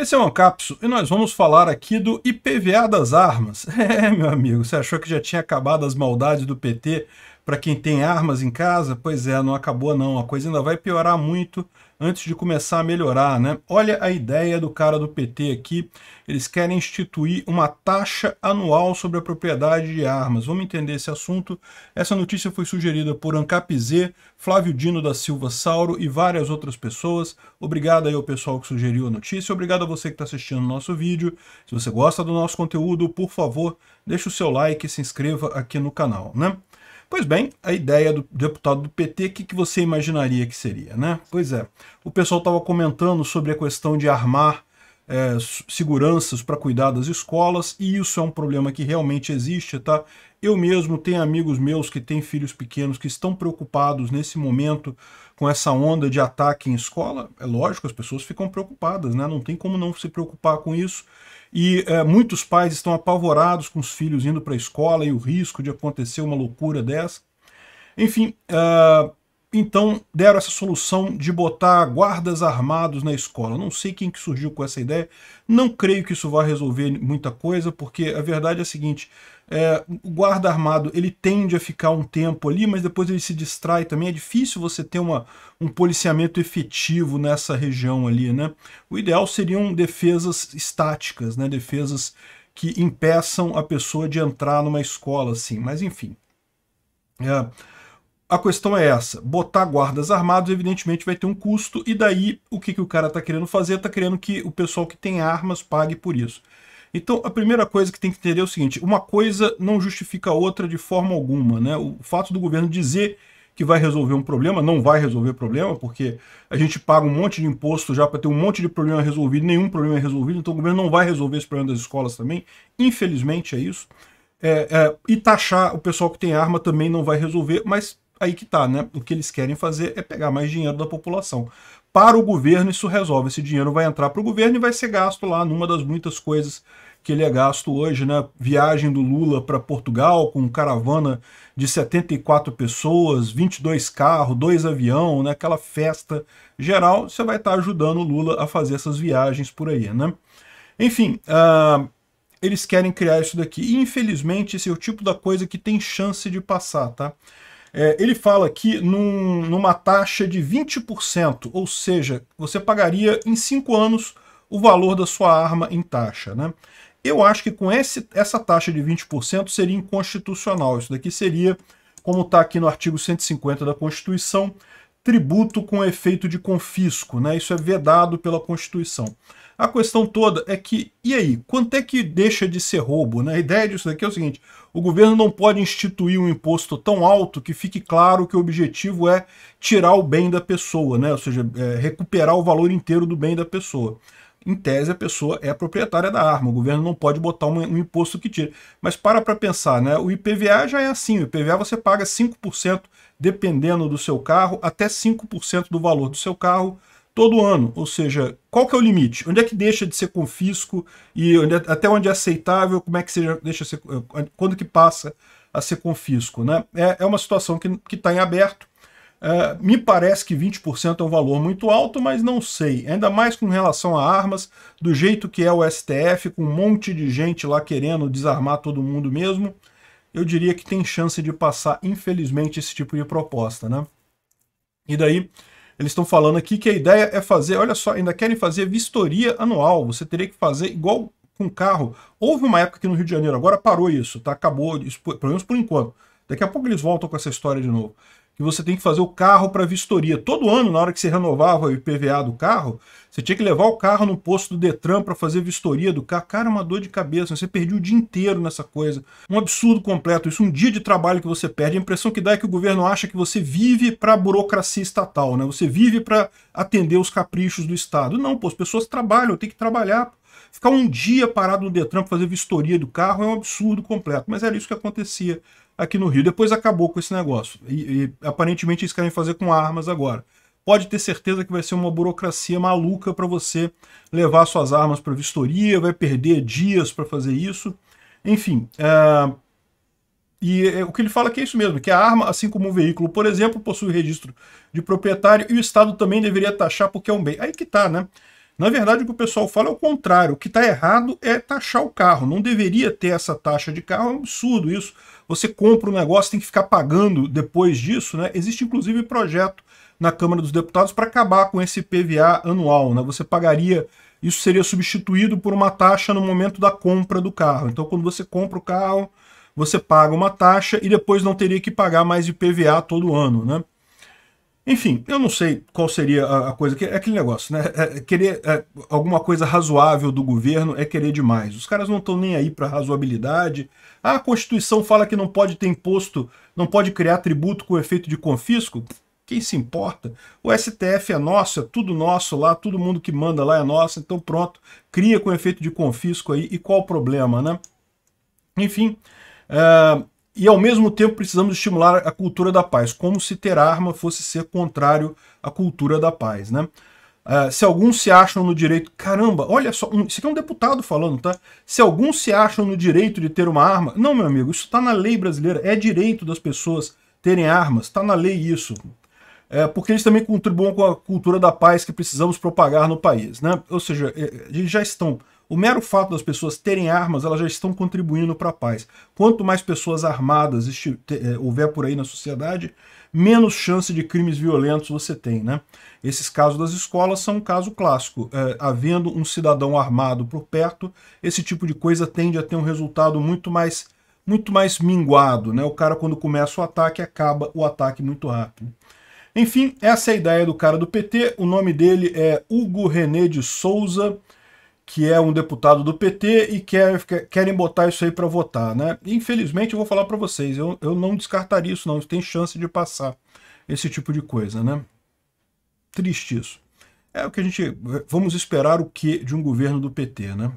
Esse é o Ancapso e nós vamos falar aqui do IPVA das armas. É, meu amigo, você achou que já tinha acabado as maldades do PT? para quem tem armas em casa, pois é, não acabou não, a coisa ainda vai piorar muito antes de começar a melhorar, né? Olha a ideia do cara do PT aqui, eles querem instituir uma taxa anual sobre a propriedade de armas. Vamos entender esse assunto. Essa notícia foi sugerida por Ancapizê, Flávio Dino da Silva Sauro e várias outras pessoas. Obrigado aí ao pessoal que sugeriu a notícia, obrigado a você que está assistindo o nosso vídeo. Se você gosta do nosso conteúdo, por favor, deixe o seu like e se inscreva aqui no canal, né? Pois bem, a ideia do deputado do PT, o que, que você imaginaria que seria, né? Pois é, o pessoal estava comentando sobre a questão de armar é, seguranças para cuidar das escolas, e isso é um problema que realmente existe, tá? Eu mesmo tenho amigos meus que têm filhos pequenos que estão preocupados nesse momento com essa onda de ataque em escola, é lógico, as pessoas ficam preocupadas, né? não tem como não se preocupar com isso. E é, muitos pais estão apavorados com os filhos indo para a escola e o risco de acontecer uma loucura dessa. Enfim, uh, então deram essa solução de botar guardas armados na escola. Não sei quem que surgiu com essa ideia, não creio que isso vá resolver muita coisa, porque a verdade é a seguinte, é, o guarda armado ele tende a ficar um tempo ali, mas depois ele se distrai também. É difícil você ter uma, um policiamento efetivo nessa região ali, né? O ideal seriam defesas estáticas, né? Defesas que impeçam a pessoa de entrar numa escola, assim. Mas enfim. É, a questão é essa, botar guardas armados evidentemente vai ter um custo, e daí o que, que o cara está querendo fazer? Está querendo que o pessoal que tem armas pague por isso. Então, a primeira coisa que tem que entender é o seguinte, uma coisa não justifica a outra de forma alguma. Né? O fato do governo dizer que vai resolver um problema, não vai resolver problema, porque a gente paga um monte de imposto já para ter um monte de problema resolvido, nenhum problema é resolvido, então o governo não vai resolver esse problema das escolas também, infelizmente é isso. É, é, e taxar o pessoal que tem arma também não vai resolver, mas aí que tá, né? O que eles querem fazer é pegar mais dinheiro da população para o governo isso resolve. Esse dinheiro vai entrar para o governo e vai ser gasto lá numa das muitas coisas que ele é gasto hoje, né? Viagem do Lula para Portugal com caravana de 74 pessoas, 22 carros, dois avião, né? Aquela festa geral, você vai estar tá ajudando o Lula a fazer essas viagens por aí, né? Enfim, uh, eles querem criar isso daqui. E, infelizmente, esse é o tipo da coisa que tem chance de passar, tá? É, ele fala aqui num, numa taxa de 20%, ou seja, você pagaria em 5 anos o valor da sua arma em taxa. Né? Eu acho que com esse, essa taxa de 20% seria inconstitucional. Isso daqui seria, como está aqui no artigo 150 da Constituição, tributo com efeito de confisco, né? Isso é vedado pela Constituição. A questão toda é que, e aí, quanto é que deixa de ser roubo? Né? A ideia disso daqui é o seguinte, o governo não pode instituir um imposto tão alto que fique claro que o objetivo é tirar o bem da pessoa, né? ou seja, é, recuperar o valor inteiro do bem da pessoa em tese, a pessoa é a proprietária da arma. O governo não pode botar um, um imposto que tire. Mas para para pensar, né? O IPVA já é assim. O IPVA você paga 5%, dependendo do seu carro, até 5% do valor do seu carro todo ano. Ou seja, qual que é o limite? Onde é que deixa de ser confisco e onde, é, até onde é aceitável, como é que seja, deixa ser, eh, quando que passa a ser confisco, né? É, é uma situação que está em aberto Uh, me parece que 20% é um valor muito alto, mas não sei. Ainda mais com relação a armas, do jeito que é o STF, com um monte de gente lá querendo desarmar todo mundo mesmo, eu diria que tem chance de passar, infelizmente, esse tipo de proposta, né? E daí, eles estão falando aqui que a ideia é fazer, olha só, ainda querem fazer vistoria anual, você teria que fazer igual com carro. Houve uma época aqui no Rio de Janeiro, agora parou isso, tá? Acabou, pelo menos por enquanto. Daqui a pouco eles voltam com essa história de novo que você tem que fazer o carro para vistoria. Todo ano, na hora que você renovava o IPVA do carro, você tinha que levar o carro no posto do Detran para fazer vistoria do carro. Cara, é uma dor de cabeça, você perdia o dia inteiro nessa coisa. Um absurdo completo, isso um dia de trabalho que você perde. A impressão que dá é que o governo acha que você vive para a burocracia estatal, né? Você vive para atender os caprichos do Estado. Não, pô, as pessoas trabalham, tem que trabalhar. Ficar um dia parado no Detran para fazer vistoria do carro é um absurdo completo, mas era isso que acontecia aqui no Rio. Depois acabou com esse negócio. E, e aparentemente eles querem fazer com armas agora. Pode ter certeza que vai ser uma burocracia maluca para você levar suas armas para vistoria, vai perder dias para fazer isso. Enfim, é... e é, o que ele fala é que é isso mesmo, que a arma, assim como o veículo, por exemplo, possui registro de proprietário e o Estado também deveria taxar porque é um bem. Aí que tá, né? Na verdade, o que o pessoal fala é o contrário. O que está errado é taxar o carro. Não deveria ter essa taxa de carro. É um absurdo isso. Você compra um negócio, tem que ficar pagando depois disso, né? Existe inclusive projeto na Câmara dos Deputados para acabar com esse PVA anual, né? Você pagaria, isso seria substituído por uma taxa no momento da compra do carro. Então, quando você compra o carro, você paga uma taxa e depois não teria que pagar mais IPVA todo ano, né? Enfim, eu não sei qual seria a, coisa. Que, é aquele negócio, né? É, é querer é, alguma coisa razoável do governo é querer demais. Os caras não estão nem aí para razoabilidade. Ah, a Constituição fala que não pode ter imposto, não pode criar tributo com efeito de confisco. Quem se importa? O STF é nosso, é tudo nosso lá, todo mundo que manda lá é nosso, então pronto, cria com efeito de confisco aí. E qual o problema, né? Enfim, é, e ao mesmo tempo precisamos estimular a cultura da paz, como se ter arma fosse ser contrário à cultura da paz, né? Uh, se alguns se acham no direito, caramba, olha só, um, isso aqui é um deputado falando, tá? Se alguns se acham no direito de ter uma arma, não, meu amigo, isso está na lei brasileira, é direito das pessoas terem armas, está na lei isso. É, porque eles também contribuem com a cultura da paz que precisamos propagar no país, né? Ou seja, é, eles já estão o mero fato das pessoas terem armas, elas já estão contribuindo para a paz. Quanto mais pessoas armadas eh, houver por aí na sociedade, menos chance de crimes violentos você tem. Né? Esses casos das escolas são um caso clássico. É, havendo um cidadão armado por perto, esse tipo de coisa tende a ter um resultado muito mais muito mais minguado. Né? O cara, quando começa o ataque, acaba o ataque muito rápido. Enfim, essa é a ideia do cara do PT. O nome dele é Hugo René de Souza que é um deputado do PT e quer, querem botar isso aí para votar. Né? Infelizmente, eu vou falar para vocês, eu, eu não descartaria isso não, tem chance de passar esse tipo de coisa. né? Triste isso. É o que a gente... Vamos esperar o que de um governo do PT, né?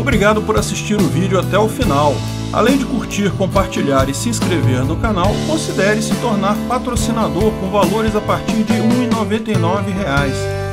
Obrigado por assistir o vídeo até o final. Além de curtir, compartilhar e se inscrever no canal, considere se tornar patrocinador com valores a partir de R$ 1,99